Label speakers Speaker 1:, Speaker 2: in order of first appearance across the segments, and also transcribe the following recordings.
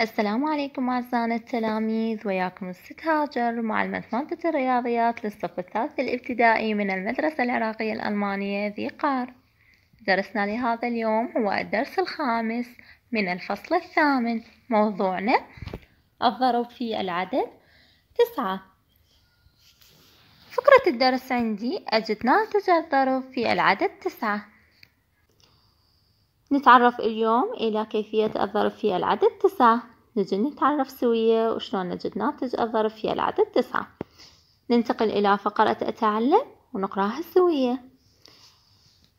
Speaker 1: السلام عليكم أعزائنا التلاميذ وياكم الست هاجر مع مادة الرياضيات للصف الثالث الابتدائي من المدرسة العراقية الألمانية ذي قار درسنا لهذا اليوم هو الدرس الخامس من الفصل الثامن موضوعنا الضرب في العدد تسعة فكرة الدرس عندي أجد ناتج الضرب في العدد تسعة نتعرف اليوم إلى كيفية الضرب في العدد تسعة نجي نتعرف سوية وشلون نجد ناتج الضرب في العدد تسعة ننتقل إلى فقرة أتعلم ونقراها سوية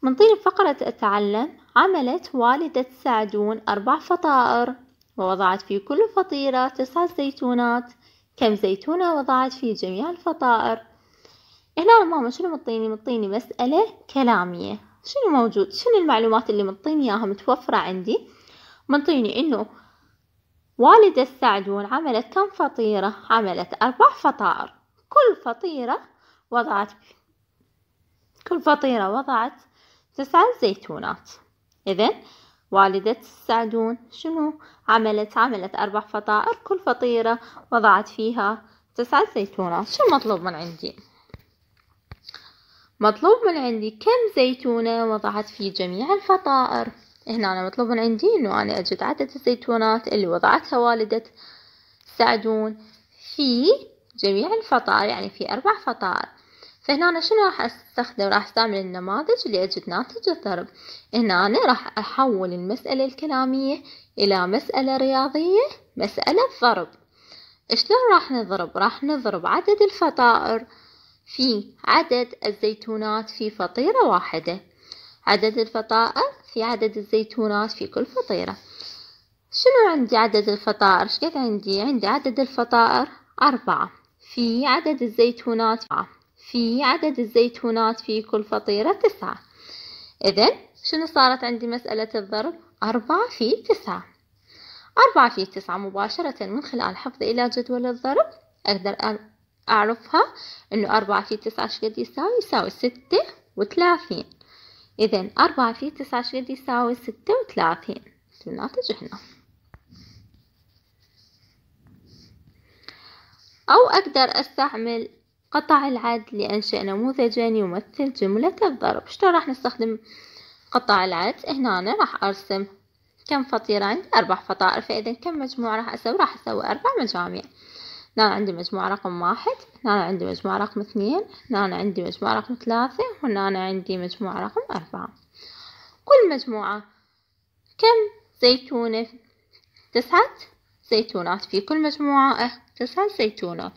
Speaker 1: من طيب فقرة أتعلم عملت والدة سعدون أربع فطائر ووضعت في كل فطيرة تسعة زيتونات كم زيتونة وضعت في جميع الفطائر هنا ماما شنو مطيني مطيني مسألة كلامية شنو موجود شنو المعلومات اللي منطيني اياها متوفرة عندي منطيني انه والدة السعدون عملت كم فطيرة عملت اربع فطائر كل فطيرة وضعت كل فطيرة وضعت تسعة زيتونات اذا والدة السعدون شنو عملت عملت أربع فطائر كل فطيرة وضعت فيها تسعة زيتونات شو المطلوب من عندي مطلوب من عندي كم زيتونة وضعت في جميع الفطائر هنا أنا مطلوب من عندي أنه أنا أجد عدد الزيتونات اللي وضعتها والدة سعدون في جميع الفطائر يعني في أربع فطائر فهنا أنا شنو راح أستخدم راح أستعمل النماذج اللي أجد ناتج الضرب هنا أنا راح أحول المسألة الكلامية إلى مسألة رياضية مسألة ضرب شلون راح نضرب راح نضرب عدد الفطائر في عدد الزيتونات في فطيرة واحدة عدد الفطائر في عدد الزيتونات في كل فطيرة شنو عندي عدد الفطائر شكت عندي عندي عدد الفطائر أربعة في عدد الزيتونات في عدد الزيتونات في كل فطيرة تسعة إذا شنو صارت عندي مسألة الضرب أربعة في تسعة أربعة في تسعة مباشرة من خلال حفظي إلى جدول الضرب أقدر أعرفها إنه أربعة في تسعة شقد يساوي يساوي ستة وثلاثين إذا أربعة في تسعة شقد يساوي ستة وثلاثين الناتج هنا أو أقدر أستعمل قطع العد لأنشئ نموذجا يمثل جملة الضرب شلون راح نستخدم قطع العد هنا راح أرسم كم فطيرة عندي أربع فطائر فإذا كم مجموع راح أسوي راح أسوي أربع مجاميع هنا عندي مجموعة رقم واحد هنا عندي مجموعة رقم اثنين هنا عندي مجموعة رقم ثلاثة وهنا عندي مجموعة رقم أربعة كل مجموعة كم زيتونة تسعة زيتونات في كل مجموعة تسعة زيتونات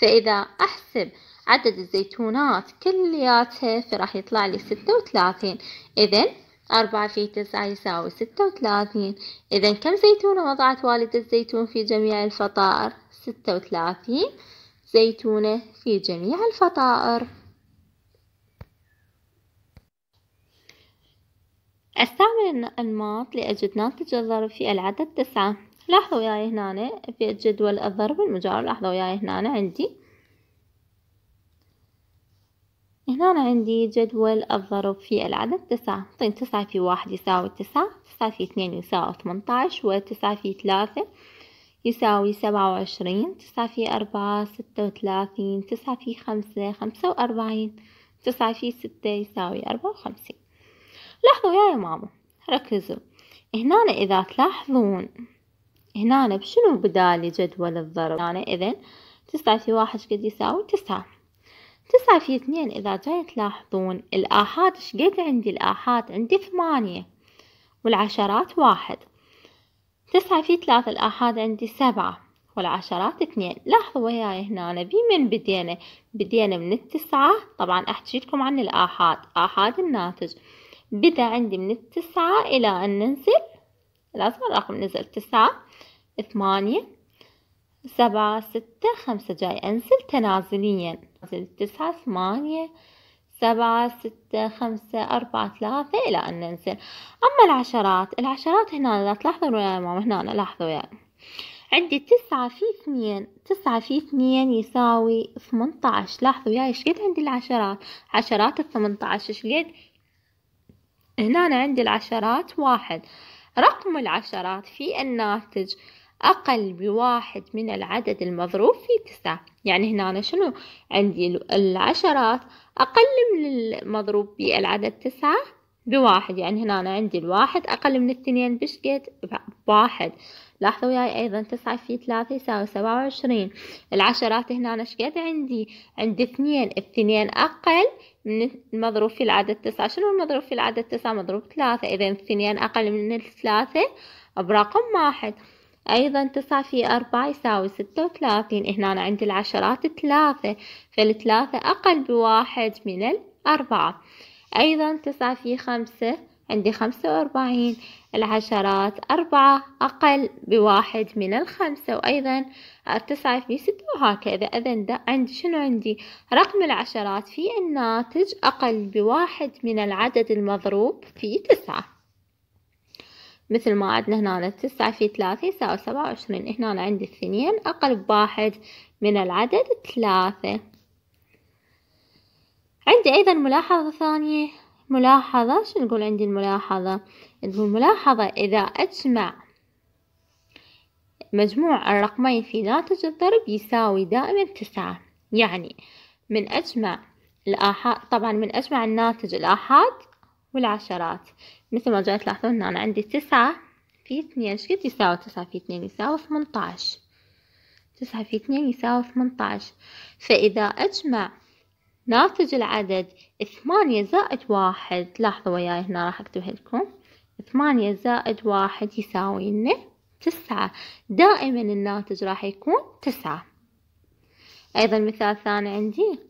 Speaker 1: فإذا أحسب عدد الزيتونات كلياتها فراح يطلع لي ستة وثلاثين إذا أربعة في تسعة يساوي ستة وثلاثين إذا كم زيتونة وضعت والدة الزيتون في جميع الفطائر؟ ستة وثلاثين زيتونة في جميع الفطائر استعمل الأنماط لأجد ناتج الضرب في العدد تسعة لاحظوا وياي هنا في جدول الضرب المجاور لاحظوا وياي هنا عندي هنا عندي جدول الضرب في العدد تسعة طيب تسعة في واحد يساوي تسعة تسعة في اثنين يساوي ثمنتاش وتسعة في ثلاثة يساوي سبعة وعشرين تسعة في أربعة ستة وثلاثين تسعة في خمسة خمسة وأربعين تسعة في ستة يساوي أربعة وخمسين لاحظوا يا ماما ركزوا هنا إذا تلاحظون هنا بشنو بدال جدول الضرب هنا إذا تسعة في واحد قد يساوي تسعة تسعة في اثنين إذا جاي تلاحظون الآحاد شقد عندي الآحاد عندي ثمانية والعشرات واحد تسعة في ثلاثة الآحاد عندي سبعة والعشرات اثنين لاحظوا وياي هنا أنا بمن بدينا بدينا من التسعة طبعا أحكي لكم عن الآحاد آحاد الناتج بدأ عندي من التسعة إلى أن ننزل لازم الرقم نزل تسعة ثمانية سبعة ستة خمسة جاي أنزل تنازليا نزل تسعة ثمانية سبعة ستة خمسة أربعة ثلاثة إلى أن ننزل أما العشرات العشرات هنا لا تلاحظون وياي ماما هنا لاحظوا يعني عندي تسعة في اثنين تسعة في اثنين يساوي ثمنتعش لاحظوا وياي ايش قد عندي العشرات عشرات الثمنتعش ايش قد هنا أنا عندي العشرات واحد رقم العشرات في الناتج أقل بواحد من العدد المضروب في تسعة يعني هنا أنا شنو عندي العشرات أقل من المضروب بالعدد تسعة بواحد يعني هنا أنا عندي الواحد أقل من الثنين بشقد بواحد لاحظوا وياي أيضا تسعة في ثلاثة يساوي سبعة وعشرين العشرات هنا أنا شقد عندي عندي اثنين اثنين أقل من المضروب في العدد تسعة شنو المضروب في العدد تسعة مضروب ثلاثة إذا اثنين أقل من الثلاثة برقم واحد أيضا تسعة في أربعة يساوي ستة وثلاثين هنا عندي العشرات ثلاثة فالثلاثة أقل بواحد من الأربعة أيضا تسعة في خمسة عندي خمسة وأربعين العشرات أربعة أقل بواحد من الخمسة وأيضا تسعة في ستة وهكذا إذا عندي شنو عندي رقم العشرات في الناتج أقل بواحد من العدد المضروب في تسعة مثل ما عندنا هنا تسعة في ثلاثة يساوي سبعة وعشرين هنا عندي اثنين أقل بواحد من العدد ثلاثة عندي أيضا ملاحظة ثانية ملاحظة شو نقول عندي الملاحظة نقول ملاحظة إذا أجمع مجموع الرقمين في ناتج الضرب يساوي دائما تسعة يعني من أجمع الآحاد طبعا من أجمع الناتج الآحاد والعشرات مثل ما جاي تلاحظون هنا أنا عندي تسعة في اثنين شقد يساوي تسعة في اثنين يساوي ثمنتاعش تسعة في اثنين يساوي ثمنتاعش فإذا أجمع ناتج العدد ثمانية زائد واحد لاحظوا وياي هنا راح أكتبها لكم ثمانية زائد واحد يساوي لنا تسعة دائما الناتج راح يكون تسعة أيضا مثال ثاني عندي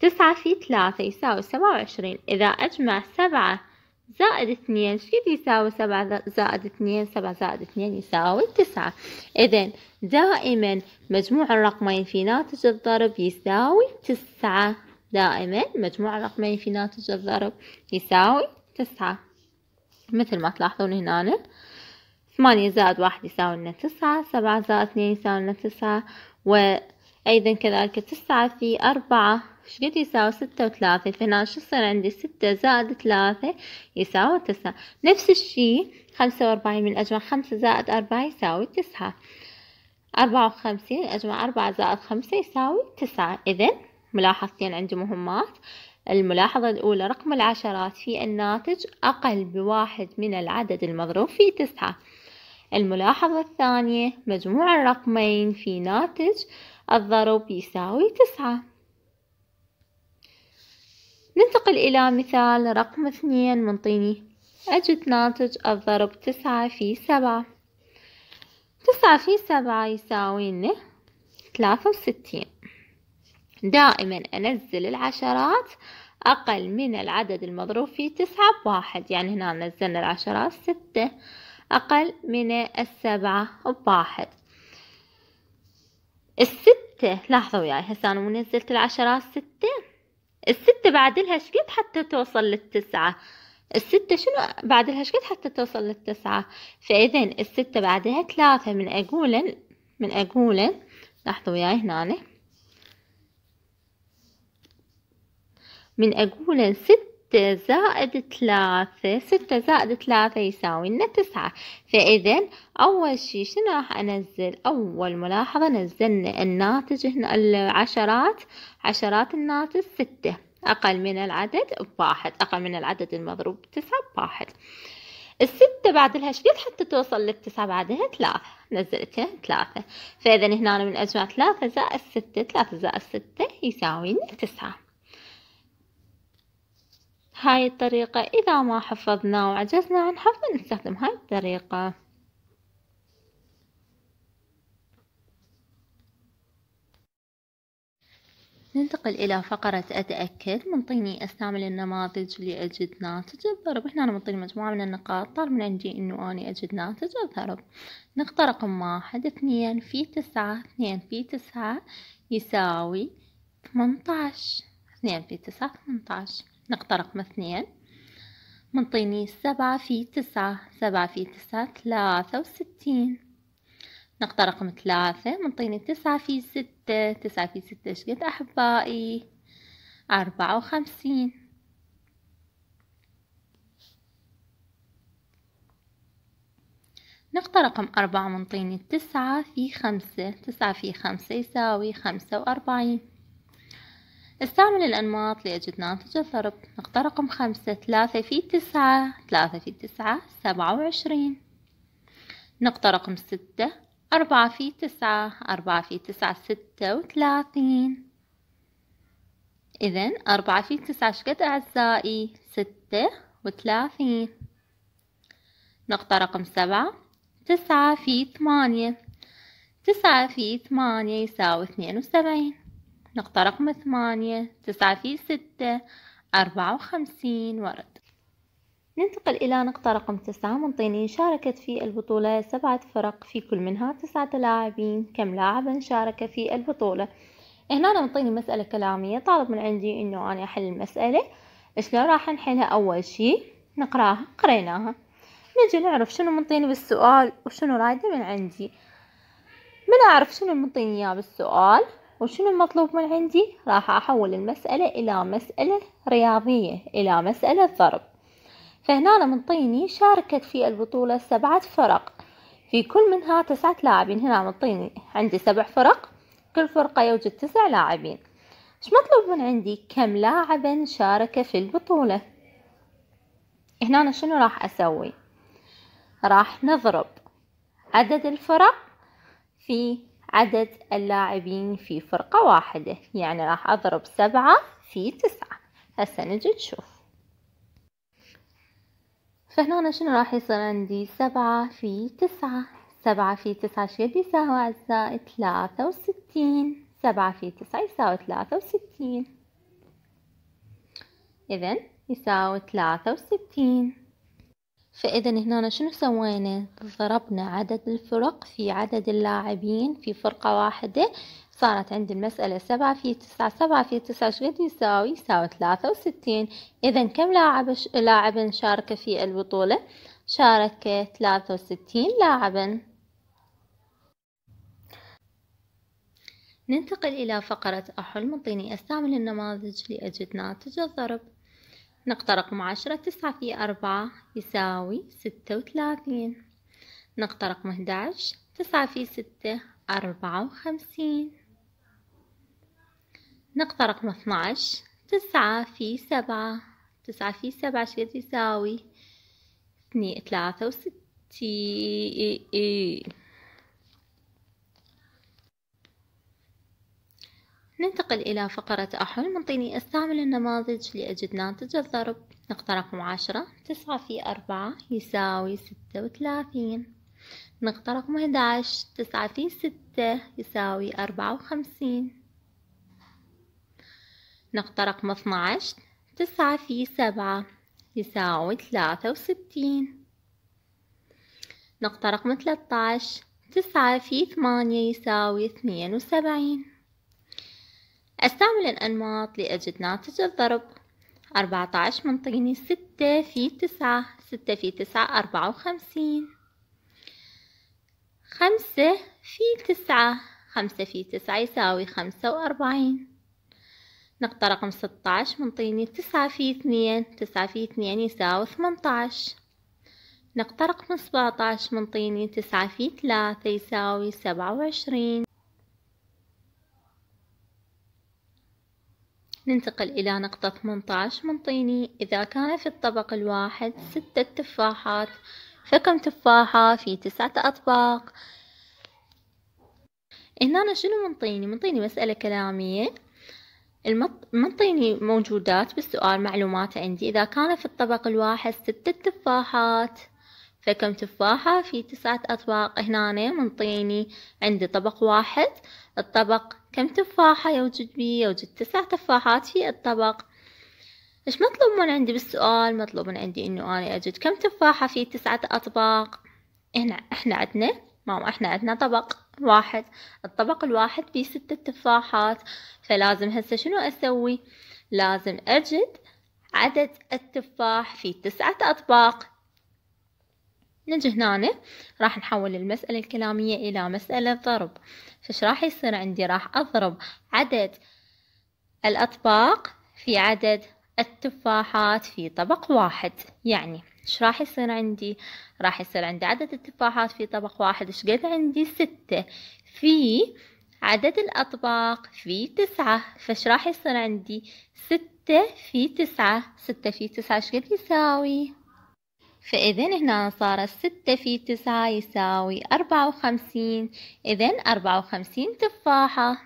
Speaker 1: تسعة في ثلاثة يساوي سبعة وعشرين إذا أجمع سبعة زائد اثنين شو يساوي سبعة زائد اثنين سبعة زائد اثنين يساوي تسعة إذا دائما مجموع الرقمين في ناتج الضرب يساوي تسعة دائما مجموع الرقمين في ناتج الضرب يساوي تسعة مثل ما تلاحظون هنا ثمانية زائد واحد يساوي لنا تسعة سبعة زائد اثنين يساوي لنا تسعة و أيضا كذلك تسعة في أربعة شقد يساوي ستة وثلاثة فهنا شو صار عندي ستة زائد ثلاثة يساوي تسعة نفس الشي خمسة وأربعين من الأجمع خمسة زائد أربعة يساوي تسعة أربعة وخمسين أجمع أربعة زائد خمسة يساوي تسعة إذا ملاحظتين عندي مهمات الملاحظة الأولى رقم العشرات في الناتج أقل بواحد من العدد المضروب في تسعة الملاحظة الثانية مجموع الرقمين في ناتج الضرب يساوي تسعة ننتقل إلى مثال رقم اثنين منطيني أجد ناتج الضرب تسعة في سبعة تسعة في سبعة يساوي ثلاثة وستين دائما أنزل العشرات أقل من العدد المضروب في تسعة بواحد يعني هنا نزلنا العشرات ستة أقل من السبعة بواحد الستة لاحظوا وياي هسه أنا مو نزلت العشرات ستة الستة بعد لها شقد حتى توصل للتسعة الستة شنو بعد لها شقد حتى توصل للتسعة فإذا الستة بعدها ثلاثة من أقولا من أقولا لاحظوا وياي هنا من أقولا ستة ستة زائد ثلاثة ستة زائد ثلاثة يساوي لنا تسعة فإذا أول شي شنو راح أنزل أول ملاحظة نزلنا الناتج هنا العشرات عشرات الناتج ستة أقل من العدد بواحد أقل من العدد المضروب تسعة بواحد الستة بعد لها شقد حتى توصل للتسعة بعدها ثلاثة نزلتها ثلاثة فإذا هنا من أجمع ثلاثة زائد ستة ثلاثة زائد ستة يساوي لنا تسعة هاي الطريقة إذا ما حفظنا وعجزنا عن حفظه نستخدم هاي الطريقة ننتقل إلى فقرة أتأكد منطيني أستعمل النماذج اللي أجد ناتج الضرب هنا أنا منطيني مجموعة من النقاط طالب من عندي إنه أنا أجد ناتج الضرب نقطة رقم واحد اثنين في تسعة اثنين في تسعة يساوي ثمنتاش اثنين في تسعة ثمنتاش نقطة رقم اثنين منطيني سبعة في تسعة سبعة في تسعة ثلاثة وستين نقطة رقم ثلاثة منطيني تسعة في ستة تسعة في ستة شقد أحبائي أربعة وخمسين نقطة رقم أربعة منطيني تسعة في خمسة تسعة في خمسة يساوي خمسة وأربعين استعمل الأنماط لأجد ناتج الضرب نقطة رقم خمسة ثلاثة في تسعة ثلاثة في تسعة سبعة وعشرين نقطة رقم ستة أربعة في تسعة أربعة في تسعة ستة وثلاثين إذا أربعة في تسعة شقد أعزائي ستة وثلاثين نقطة رقم سبعة تسعة في ثمانية تسعة في ثمانية يساوي اثنين وسبعين نقطة رقم ثمانية تسعة في ستة أربعة وخمسين ورد ننتقل إلى نقطة رقم تسعة منطيني شاركت في البطولة سبعة فرق في كل منها تسعة لاعبين كم لاعبا شارك في البطولة هنا منطيني مسألة كلامية طالب من عندي إنه أنا أحل المسألة شلون راح نحلها أول شي نقراها قريناها نجي نعرف شنو منطيني بالسؤال وشنو رايده من عندي من أعرف شنو منطيني إياه بالسؤال وشنو المطلوب من عندي راح أحول المسألة إلى مسألة رياضية إلى مسألة ضرب فهنا منطيني شاركت في البطولة سبعة فرق في كل منها تسعة لاعبين هنا منطيني عندي سبع فرق كل فرقة يوجد تسع لاعبين ايش مطلوب من عندي كم لاعبا شارك في البطولة هنا أنا شنو راح أسوي راح نضرب عدد الفرق في عدد اللاعبين في فرقة واحدة يعني راح أضرب سبعة في تسعة هسه نجي نشوف فهنا شنو راح يصير عندي سبعة في تسعة سبعة في تسعة شقد يساوي أعزائي ثلاثة وستين سبعة في تسعة يساوي ثلاثة وستين إذن يساوي ثلاثة وستين فإذا هنا شنو سوينا ضربنا عدد الفرق في عدد اللاعبين في فرقة واحدة صارت عندي المسألة سبعة في تسعة سبعة في تسعة شقد يساوي ثلاثة وستين إذا كم لاعب لاعبا شارك في البطولة؟ شارك ثلاثة وستين لاعبا ننتقل إلى فقرة أحلم اعطيني أستعمل النماذج لأجد ناتج الضرب نقطة رقم عشرة تسعة في أربعة يساوي ستة وثلاثين نقطة رقم أحداش تسعة في ستة أربعة وخمسين نقطة رقم اثنعش تسعة في سبعة تسعة في سبعة شقد يساوي اثنين ثلاثة وستين ننتقل إلى فقرة أحل منطيني استعمل النماذج لأجد ناتج الضرب نقطة رقم عشرة تسعة في أربعة يساوي ستة وثلاثين نقطة رقم 11 تسعة في ستة يساوي أربعة وخمسين نقطة رقم 12 تسعة في سبعة يساوي ثلاثة وستين نقطة رقم 13 تسعة في ثمانية يساوي اثنين وسبعين أستعمل الأنماط لأجد ناتج الضرب أربعة عشر من طيني ستة في تسعة ستة في تسعة أربعة وخمسين خمسة في تسعة خمسة في تسعة يساوي خمسة وأربعين نقطة رقم ستة عشر من طيني تسعة في اثنين تسعة في اثنين يساوي ثمنتاش نقطة رقم سبعة عشر من طيني تسعة في ثلاثة يساوي سبعة وعشرين ننتقل إلى نقطة 18 طيني إذا كان في الطبق الواحد ستة تفاحات فكم تفاحة في تسعة أطباق هنا أنا شنو منطيني منطيني مسألة كلامية المنطيني موجودات بالسؤال معلومات عندي إذا كان في الطبق الواحد ستة تفاحات فكم تفاحة في تسعة أطباق هنا منطيني عندي طبق واحد الطبق كم تفاحة يوجد بي يوجد تسع تفاحات في الطبق إيش مطلوب من عندي بالسؤال مطلوب من عندي إنه أنا أجد كم تفاحة في تسعة أطباق هنا إحنا عندنا ما إحنا عندنا طبق واحد الطبق الواحد فيه ستة تفاحات فلازم هسه شنو أسوي لازم أجد عدد التفاح في تسعة أطباق نجي هنا راح نحول المسألة الكلامية إلى مسألة ضرب فش راح يصير عندي راح أضرب عدد الأطباق في عدد التفاحات في طبق واحد يعني ايش راح يصير عندي راح يصير عندي عدد التفاحات في طبق واحد ايش قد عندي ستة في عدد الأطباق في تسعة فايش راح يصير عندي ستة في تسعة ستة في تسعة ايش قد يساوي فإذا هنا صار ستة في تسعة يساوي أربعة وخمسين إذا أربعة وخمسين تفاحة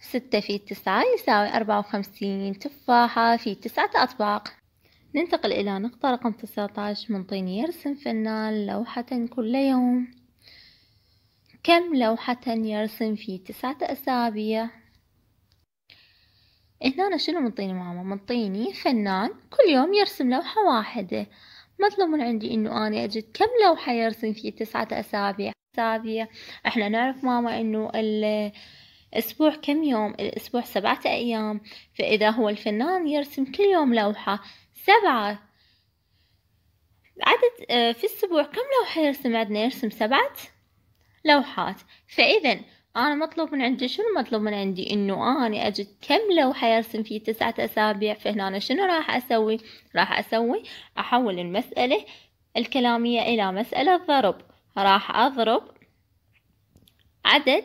Speaker 1: ستة في تسعة يساوي أربعة وخمسين تفاحة في تسعة أطباق ننتقل إلى نقطة رقم تسعة عشر من طين يرسم فنان لوحة كل يوم كم لوحة يرسم في تسعة أسابيع هنا شنو منطيني ماما منطيني فنان كل يوم يرسم لوحة واحدة مطلوب من عندي انه انا اجد كم لوحة يرسم في تسعة اسابيع اسابيع احنا نعرف ماما انه الاسبوع كم يوم الاسبوع سبعة ايام فاذا هو الفنان يرسم كل يوم لوحة سبعة عدد آه، في الأسبوع كم لوحة يرسم عندنا يرسم سبعة لوحات فإذا انا مطلوب من عندي شنو مطلوب من عندي انه انا اجد كم لوحة ارسم فيه تسعة اسابيع فهنا أنا شنو راح اسوي راح اسوي احول المسألة الكلامية الى مسألة ضرب راح اضرب عدد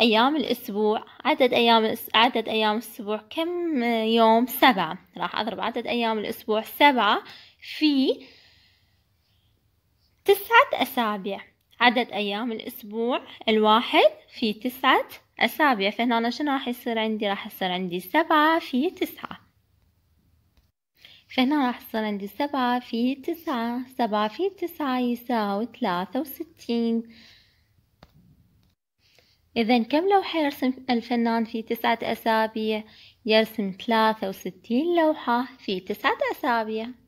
Speaker 1: أيام الأسبوع عدد أيام عدد أيام الأسبوع كم يوم سبعة راح أضرب عدد أيام الأسبوع سبعة في تسعة أسابيع عدد أيام الأسبوع الواحد في تسعة أسابيع فهنا شنو راح يصير عندي راح يصير عندي سبعة في تسعة فهنا راح يصير عندي سبعة في تسعة سبعة في تسعة يساوي ثلاثة وستين إذا كم لوحة يرسم الفنان في تسعة أسابيع؟ يرسم ثلاثة وستين لوحة في تسعة أسابيع